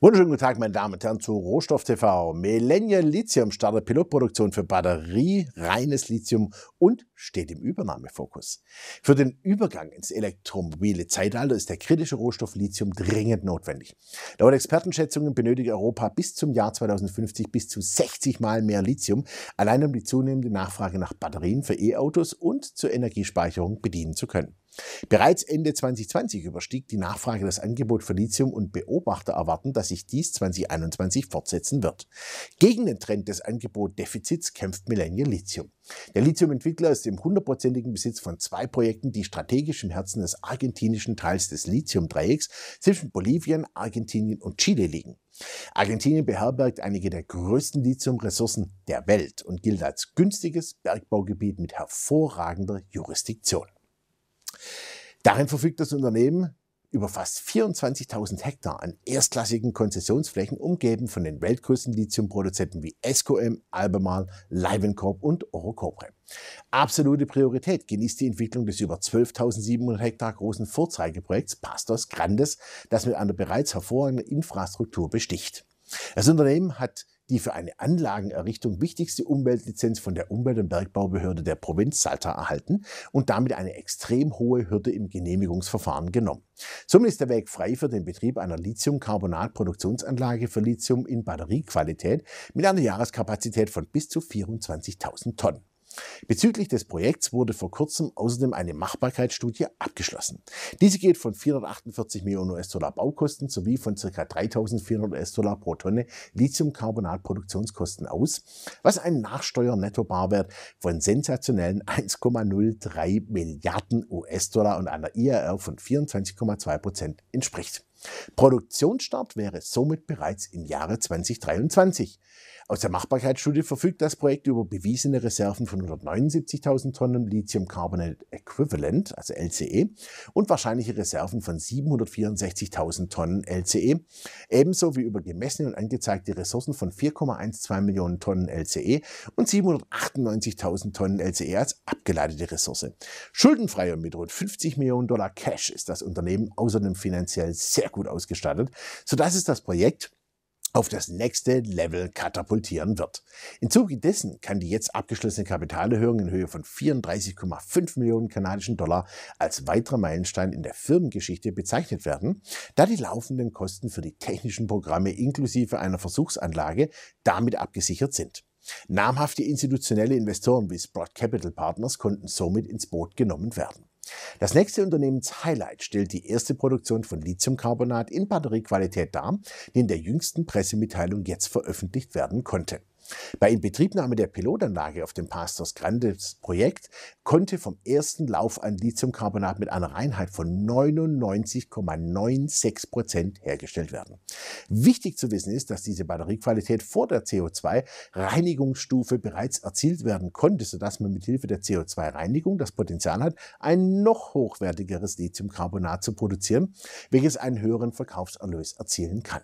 Wunderschönen guten Tag, meine Damen und Herren, zu Rohstoff TV. Millennial Lithium startet Pilotproduktion für Batterie, reines Lithium und steht im Übernahmefokus. Für den Übergang ins elektromobile Zeitalter ist der kritische Rohstoff Lithium dringend notwendig. Laut Expertenschätzungen benötigt Europa bis zum Jahr 2050 bis zu 60 Mal mehr Lithium, allein um die zunehmende Nachfrage nach Batterien für E-Autos und zur Energiespeicherung bedienen zu können. Bereits Ende 2020 überstieg die Nachfrage das Angebot für Lithium und Beobachter erwarten, dass sich dies 2021 fortsetzen wird. Gegen den Trend des Angebotdefizits kämpft Millennium Lithium. Der Lithium-Entwickler ist im hundertprozentigen Besitz von zwei Projekten, die strategisch im Herzen des argentinischen Teils des Lithium-Dreiecks zwischen Bolivien, Argentinien und Chile liegen. Argentinien beherbergt einige der größten Lithiumressourcen der Welt und gilt als günstiges Bergbaugebiet mit hervorragender Jurisdiktion. Darin verfügt das Unternehmen über fast 24.000 Hektar an erstklassigen Konzessionsflächen, umgeben von den weltgrößten Lithiumproduzenten wie SQM, Albemarle, Leivencorp und Orocobre. Absolute Priorität genießt die Entwicklung des über 12.700 Hektar großen Vorzeigeprojekts Pastos Grandes, das mit einer bereits hervorragenden Infrastruktur besticht. Das Unternehmen hat die für eine Anlagenerrichtung wichtigste Umweltlizenz von der Umwelt- und Bergbaubehörde der Provinz Salta erhalten und damit eine extrem hohe Hürde im Genehmigungsverfahren genommen. Somit ist der Weg frei für den Betrieb einer Lithiumcarbonat-Produktionsanlage für Lithium in Batteriequalität mit einer Jahreskapazität von bis zu 24.000 Tonnen. Bezüglich des Projekts wurde vor kurzem außerdem eine Machbarkeitsstudie abgeschlossen. Diese geht von 448 Millionen US-Dollar Baukosten sowie von ca. 3400 US-Dollar pro Tonne Lithiumcarbonat-Produktionskosten aus, was einen Nachsteuer-Netto-Barwert von sensationellen 1,03 Milliarden US-Dollar und einer IRR von 24,2 Prozent entspricht. Produktionsstart wäre somit bereits im Jahre 2023. Aus der Machbarkeitsstudie verfügt das Projekt über bewiesene Reserven von 179.000 Tonnen Lithium Carbonate Equivalent, also LCE, und wahrscheinliche Reserven von 764.000 Tonnen LCE, ebenso wie über gemessene und angezeigte Ressourcen von 4,12 Millionen Tonnen LCE und 798.000 Tonnen LCE als abgeleitete Ressource. Schuldenfrei und mit rund 50 Millionen Dollar Cash ist das Unternehmen außerdem finanziell sehr gut ausgestattet, sodass es das Projekt auf das nächste Level katapultieren wird. Im Zuge dessen kann die jetzt abgeschlossene Kapitalerhöhung in Höhe von 34,5 Millionen kanadischen Dollar als weiterer Meilenstein in der Firmengeschichte bezeichnet werden, da die laufenden Kosten für die technischen Programme inklusive einer Versuchsanlage damit abgesichert sind. Namhafte institutionelle Investoren wie Sprott Capital Partners konnten somit ins Boot genommen werden. Das nächste Unternehmenshighlight stellt die erste Produktion von Lithiumcarbonat in Batteriequalität dar, die in der jüngsten Pressemitteilung jetzt veröffentlicht werden konnte. Bei Inbetriebnahme der Pilotanlage auf dem Pastors Grandes Projekt konnte vom ersten Lauf an Lithiumcarbonat mit einer Reinheit von 99,96 Prozent hergestellt werden. Wichtig zu wissen ist, dass diese Batteriequalität vor der CO2-Reinigungsstufe bereits erzielt werden konnte, sodass man mit Hilfe der CO2-Reinigung das Potenzial hat, ein noch hochwertigeres Lithiumcarbonat zu produzieren, welches einen höheren Verkaufserlös erzielen kann.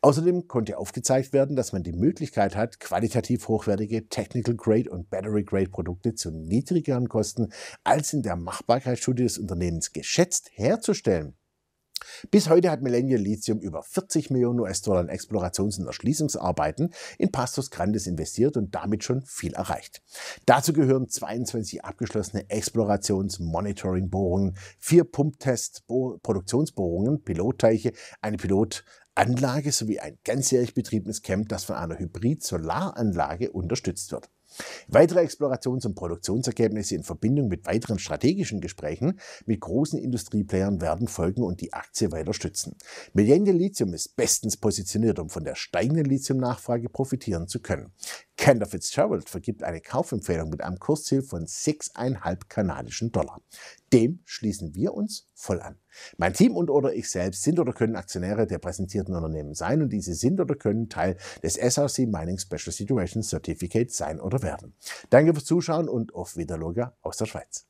Außerdem konnte aufgezeigt werden, dass man die Möglichkeit hat, qualitativ hochwertige Technical-Grade und Battery-Grade-Produkte zu niedrigeren Kosten als in der Machbarkeitsstudie des Unternehmens geschätzt herzustellen. Bis heute hat Millennium Lithium über 40 Millionen US-Dollar in Explorations- und Erschließungsarbeiten in Pastos Grandes investiert und damit schon viel erreicht. Dazu gehören 22 abgeschlossene Explorations-Monitoring-Bohrungen, vier Pumptests, Produktionsbohrungen, Pilotteiche, eine Pilot Anlage sowie ein ganzjährig betriebenes Camp, das von einer Hybrid-Solaranlage unterstützt wird. Weitere Explorations- und Produktionsergebnisse in Verbindung mit weiteren strategischen Gesprächen mit großen Industrieplayern werden folgen und die Aktie weiter stützen. Meliende Lithium ist bestens positioniert, um von der steigenden Lithium-Nachfrage profitieren zu können. Kendra Fitzgerald vergibt eine Kaufempfehlung mit einem Kursziel von 6,5 kanadischen Dollar. Dem schließen wir uns voll an. Mein Team und oder ich selbst sind oder können Aktionäre der präsentierten Unternehmen sein und diese sind oder können Teil des SRC Mining Special Situation Certificate sein oder werden. Danke fürs Zuschauen und auf Wiederloger aus der Schweiz.